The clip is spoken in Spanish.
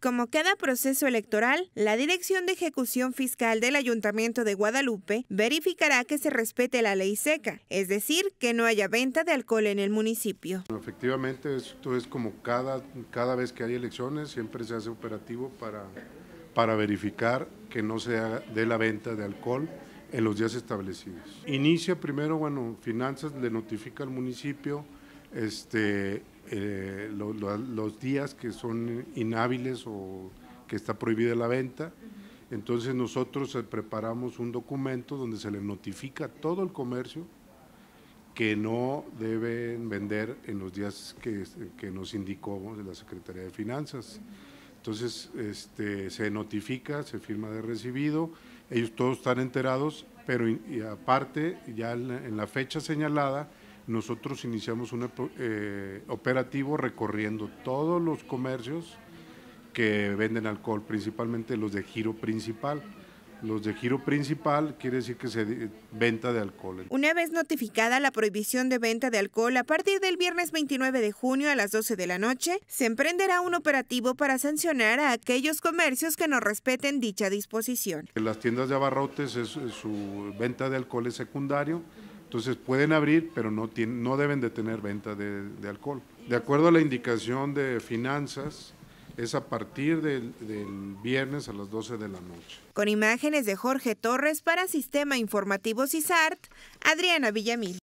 Como cada proceso electoral, la Dirección de Ejecución Fiscal del Ayuntamiento de Guadalupe verificará que se respete la ley seca, es decir, que no haya venta de alcohol en el municipio. Efectivamente, esto es como cada, cada vez que hay elecciones, siempre se hace operativo para, para verificar que no se dé la venta de alcohol en los días establecidos. Inicia primero, bueno, Finanzas le notifica al municipio, este, eh, los días que son inhábiles o que está prohibida la venta. Entonces nosotros eh, preparamos un documento donde se le notifica a todo el comercio que no deben vender en los días que, nos indicó la Secretaría de Finanzas. Entonces este, se notifica, se firma de recibido, ellos todos están enterados, pero aparte ya en la fecha señalada nosotros iniciamos un eh, operativo recorriendo todos los comercios que venden alcohol, principalmente los de giro principal. Los de giro principal quiere decir que se venta de alcohol. Una vez notificada la prohibición de venta de alcohol a partir del viernes 29 de junio a las 12 de la noche, se emprenderá un operativo para sancionar a aquellos comercios que no respeten dicha disposición. En las tiendas de abarrotes es, eh, su venta de alcohol es secundario entonces pueden abrir, pero no, tienen, no deben de tener venta de, alcohol. De acuerdo a la indicación de finanzas, es a partir del, del viernes a las 12 de la noche. Con imágenes de Jorge Torres para Sistema Informativo CISART, Adriana Villamil.